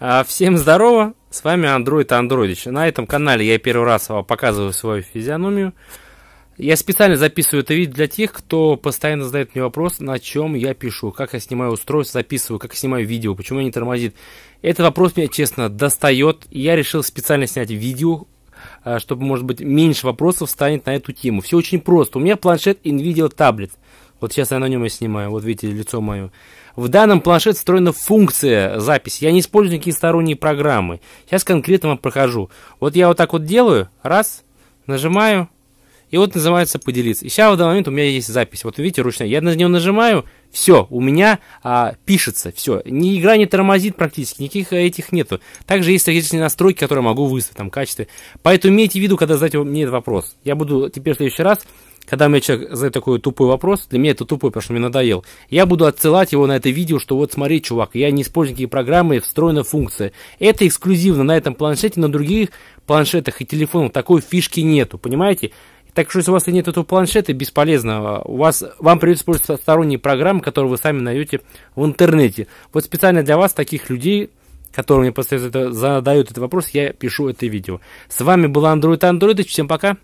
А, всем здорово, с вами Андроид Андроидич. На этом канале я первый раз показываю свою физиономию. Я специально записываю это видео для тех, кто постоянно задает мне вопрос, на чем я пишу, как я снимаю устройство, записываю, как я снимаю видео, почему я не тормозит. Этот вопрос меня, честно, достает, я решил специально снять видео, а, чтобы, может быть, меньше вопросов станет на эту тему. Все очень просто. У меня планшет NVIDIA таблет. Вот сейчас я на нем и снимаю, вот видите лицо мое. В данном планшете встроена функция записи. Я не использую никакие сторонние программы. Сейчас конкретно вам прохожу. Вот я вот так вот делаю, раз, нажимаю, и вот называется поделиться. И сейчас в данный момент у меня есть запись. Вот видите, ручная. Я на нее нажимаю, все, у меня а, пишется, все. Ни игра не тормозит практически, никаких э, этих нету. Также есть различные настройки, которые могу выставить, там, качество. Поэтому имейте в виду, когда задаете мне этот вопрос. Я буду теперь в следующий раз когда мне человек задает такой тупой вопрос, для меня это тупой, потому что мне надоел, я буду отсылать его на это видео, что вот смотри, чувак, я не использую никакие программы, встроена функция. Это эксклюзивно на этом планшете, на других планшетах и телефонах такой фишки нету, понимаете? Так что если у вас нет этого планшета, бесполезно. У вас, вам придется использовать сторонние программы, которые вы сами найдете в интернете. Вот специально для вас, таких людей, которые мне постоянно задают этот вопрос, я пишу это видео. С вами был Android Android. Всем пока.